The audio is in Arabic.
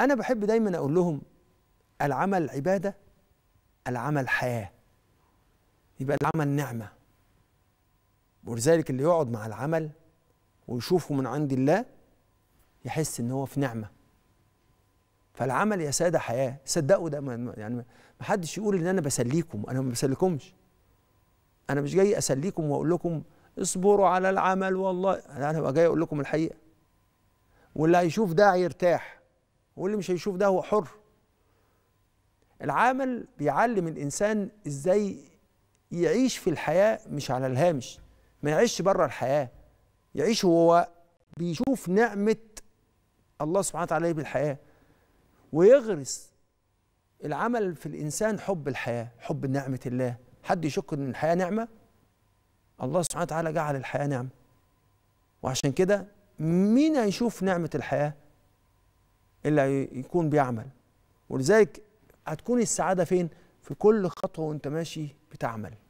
أنا بحب دايما أقول لهم العمل عبادة العمل حياة يبقى العمل نعمة ولذلك اللي يقعد مع العمل ويشوفه من عند الله يحس إن هو في نعمة فالعمل يا سادة حياة صدقوا ده يعني ما حدش يقول إن أنا بسليكم أنا ما بسليكمش أنا مش جاي أسليكم وأقول لكم اصبروا على العمل والله أنا جاي أقول لكم الحقيقة واللي هيشوف ده هيرتاح واللي مش هيشوف ده هو حر العمل بيعلم الانسان ازاي يعيش في الحياه مش على الهامش ما يعيش بره الحياه يعيش هو بيشوف نعمه الله سبحانه وتعالى بالحياه إيه ويغرس العمل في الانسان حب الحياه حب نعمه الله حد يشك ان الحياه نعمه الله سبحانه وتعالى جعل الحياه نعمه وعشان كده مين هيشوف نعمه الحياه اللي يكون بيعمل ولذلك هتكون السعاده فين في كل خطوه وانت ماشي بتعمل